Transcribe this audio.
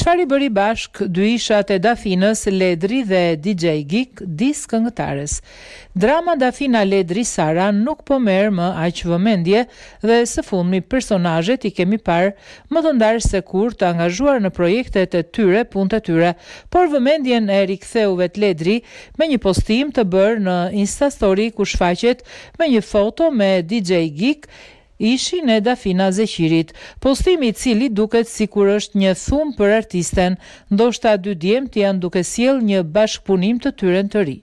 Qfar i bëri bashk dy isha e Dafinës, Ledri dhe DJ Geek, disë këngëtares. Drama Dafina Ledri Sara nuk po merë më aqë vëmendje dhe së fundmi personajet i kemi parë më të ndarë se kur të angazhuar në projektet e tyre, pun të tyre, por vëmendjen e riktheuve të Ledri me një postim të bërë në Instastory ku shfaqet me një foto me DJ Geek, ishi në dafina zeqirit, postimi cili duket si kur është një thumë për artisten, ndoshta dy djemë të janë duke siel një bashkëpunim të tyren të ri.